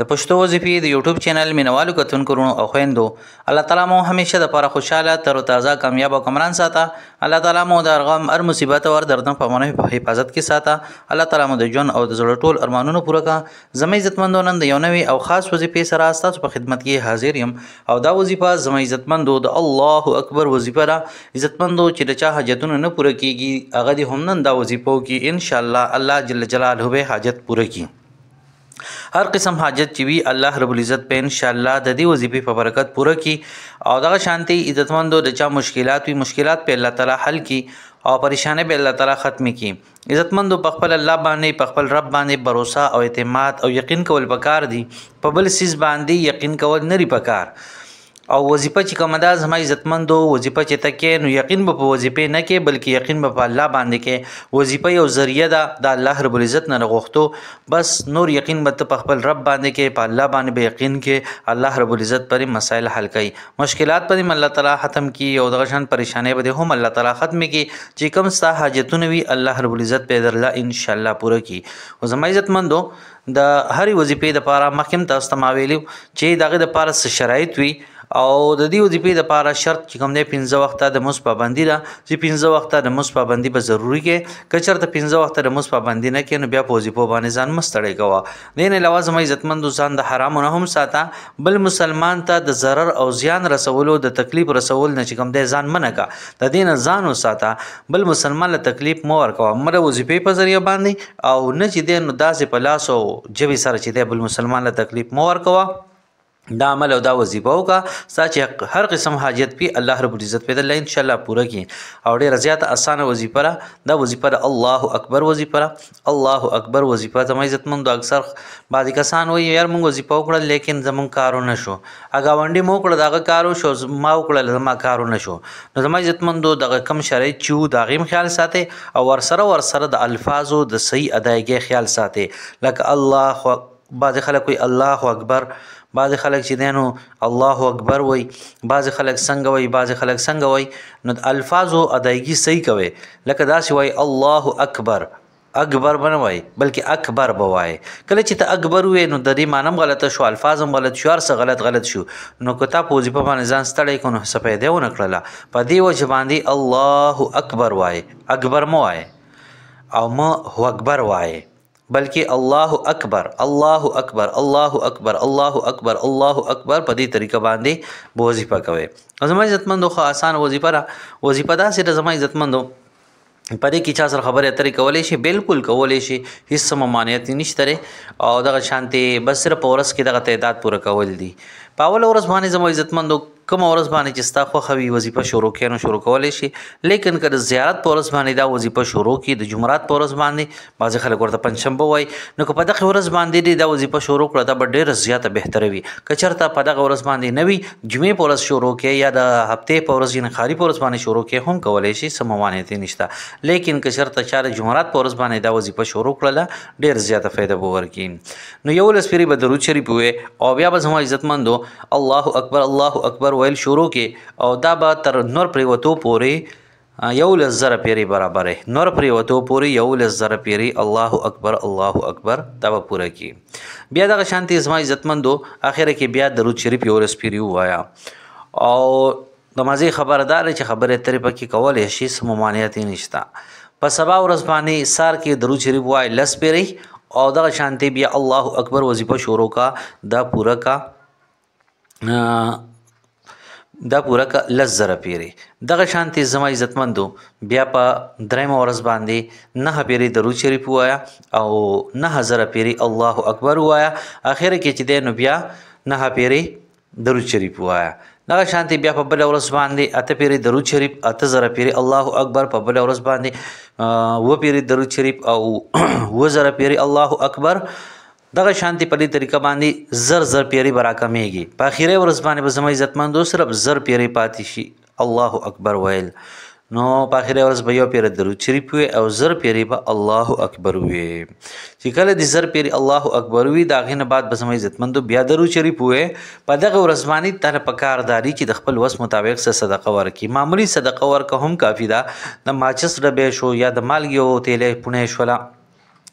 د پښتو وظیفې د یوټیوب چینل مینوالو کتونکو رونو او خويندو الله تعالی مو همیشه د لپاره خوشاله تر تازه کامیاب او کمران ساته الله تعالی مو د ارغم هر مصیبت او دردن په منه په حفاظت کې ساته الله تعالی مو د جون او د زړه ټول ارمانونو پوره کا زمې عزتمندو نن د یو نوي او خاص وظیفې سره تاسو په خدمت کې حاضر یم او دا وظیفه زمې عزتمندو د الله اکبر وظیفه را عزتمندو چې د چا حاجتونه نه پوره کیږي هغه د هم نن دا وظیفو کې ان شاء الله الله جل جلاله به حاجت پوره کړي هر قسم حاجت چې وي الله رب العزت په ان شاء الله د دې وظیفې په برکت پوره کی او دغه شانتي عزتمندو د چا مشکلات وي مشکلات په الله تعالی حل کی او پریشانه به الله تعالی ختم کی عزتمندو په خپل الله باندې په خپل رب باندې باور او اعتماد او یقین کول پکار دي په بل سیس باندې یقین کول نری پکار او وظیفه چې کومه ده زما عزتمندو وظیفه چې تکې نو یقین به په وظیفه نه کې بلکې یقین به په الله باندې کې وظیفه یو ذریعہ ده د الله رب العزت نه غوښتو بس نور یقین به ته په خپل رب باندې کې په الله باندې به یقین کې الله رب العزت پر مسائل حل کړي مشکلات پر الله تعالی ختم کی او دغه شان پریشانې به هم الله تعالی ختم کی چې کوم ستا حاجتونه وي الله رب العزت په در الله ان شاء الله پوره کی او زما عزتمندو د هرې وظیفې د لپاره مخکم تاسو ته ما ویلو چې دغه د لپاره شرایط وي او د دې وظیفې لپاره شرط چې کوم دی پنځه وخته د مس پابندي ده چې پنځه وخته د مس پابندي به ضروری کې کچر ته پنځه وخته د مس پابندي نه کینو بیا په وظیفو باندې ځان مستړی کوه دین علاوه زموږ عزتمند ځان د حرامو نه هم ساته بل مسلمان ته د zarar او زیان رسولو د تکلیف رسول نه چې کوم دی ځان منګه د دین ځان وساته بل مسلمان له تکلیف مو ورکوه مره وظیفې په ذریعہ باندې او نه چې دین نو داسې په لاس او جبي سره چې دی بل مسلمان له تکلیف مو ورکوه دا عمل او دا وظیفه او کا چې هر قسم حاجت پی الله رب العزت په الله ان شاء الله پوره کی او ډیر زیات اسانه وظیفه را دا وظیفه را الله اکبر وظیفه را الله اکبر وظیفه زما عزت مند اکثر بعضی کسان وایي یار مونږ وظیفه وکړه لیکن زمون کارونه شو اګه ونډي مو کړه داغه کارو شو ما وکړه زما کارونه شو نو زما عزت مند دغه کم شری چو داغیم خیال ساتي او ورسره ورسره د الفاظو د صحیح ادایګي خیال ساتي لکه الله بعض خلک وي الله اکبر بعض خلک چې دینو الله اکبر وای بعض خلک څنګه وای بعض خلک څنګه وای نو الفاظو ادایګي صحیح کوي لکه دا سی وای الله اکبر اکبر بنوای بلکې اکبر بوای کله چې ته اکبر وې نو د دې معنی غلطه شو الفاظ هم غلط شو ارسه غلط غلط شو نو کو ته پوزي په باندې ځان ستړی کو نو سپېدې ونه کړله په دې وجه باندې الله اکبر وای اکبر مو وای او ما هو اکبر وای بلکې الله اکبر الله اکبر الله اکبر الله اکبر الله اکبر په دې طریقه باندې وظیفه کوي زما عزتمندو خو آسان وظیفه را وظیفه دا سره زما عزتمندو پدې کې چا سره خبره اترې کولې شي بالکل کولې شي هیڅ ممانعت نشته او دغه شانتي بس صرف اورس کې دغه تعداد پوره کول دي په اول ورځ باندې زموږ عزتمندو کوم ورځ باندې چې ستا خوخه وي وظیفه شروع کړي نو شروع کولای شي لیکن که د زیارت په ورځ باندې دا وظیفه شروع کړي د جمعرات په ورځ باندې بعضې خلک ورته پنځشنبه وایي نو که په دغه ورځ باندې دې دا وظیفه شروع کړه دا به ډېره زیاته بهتره وي که چېرته په دغه ورځ باندې نه وي جمعې په ورځ شروع کړي یا د هفتې په ورځ یعنې خاري په ورځ باندې شروع کړي هم کولی شي څه موانعتې نشته لیکن که چېرته چا د جمعرات په ورځ باندې دا وظیفه شروع کړله ډېر زیاته فایده به ورکړي نو یو لس پیرې به درود شریف ووایي او بیا به زما عزتمندو الله اکبر الله اکبر ویل شروع کې او دا به تر نور پریوتو پورې یو لزر پیری برابرې نور پریوتو پورې یو لزر پیری الله اکبر الله اکبر دا به پوره کی بیا دغه شانتي زما عزتمندو اخره کې بیا درود شریف یو لس پیری وایا او د مازی خبردار چې خبره ترې پکې کولې شي سم مانعیت نشتا په سبا ورځ باندې سار کې درود شریف وای لس پیری او دغه شانتی بیا الله اکبر وظیفه شروع کا دا پوره کا دا پوره ک لزر پیری دغه شانتي زما عزتمندو بیا په دریم ورځ باندې نه پیری درود شریف وایا او نه هزار پیری الله اکبر وایا اخر کې چې دین بیا نه پیری درود شریف وایا دغه شانتي بیا په بل ورځ باندې اته پیری درود شریف اته زر پیری الله اکبر په بل ورځ باندې و پیری درود شریف او و زر پیری الله اکبر دغه شانتي په دې طریقه باندې زر زر پیری برا کمیږي په اخیره ورځ باندې به زموږ عزتمندو صرف زر پیری پاتې شي الله اکبر ویل نو په اخیره ورځ به یو پیر درود شریف وي او زر پیری به الله اکبر وي چې کله دې زر پیری الله اکبر وي دا غینه بعد به سمې عزتمندو بیا درود شریف وي په دغه ورځ باندې تر پکارداري چې د خپل وس مطابق سره صدقه ورکي معمولی صدقه ورکه هم کافی ده د ماچس ډبې شو یا د مالګیو تیلې پونه شولا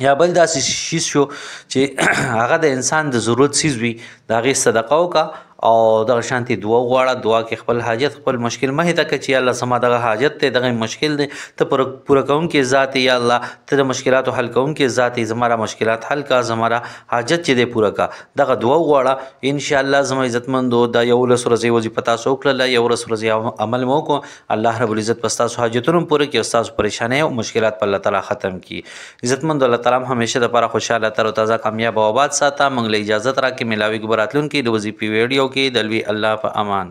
یا بل داسې شیز شو چې هغه د انسان د ضرورت سیز وي د هغې صدقه وکړه او دغه شانتي دعا غواړه دعا کې خپل حاجت خپل مشکل مه ته کچې الله سما دغه حاجت ته دغه مشکل دی ته پر پورا کوم کې ذات یا الله ته د مشکلاتو حل کوم کې ذات زماره مشکلات حل کا زماره حاجت چې دی پورا کا دغه دعا غواړه ان شاء الله زما عزت مندو د یو لس ورځې وځي پتا سو کړل یو لس ورځې عمل مو کو الله رب العزت پستا سو حاجتونو پوره کې استاد پریشانې او مشکلات په الله تعالی ختم کی عزت مند الله تعالی همیشه د لپاره خوشاله تر او تازه کامیاب او آباد ساته منګل اجازه ترا کې ملاوي ګبراتلون کې د وظیفې ویډیو کې د لوی الله په امان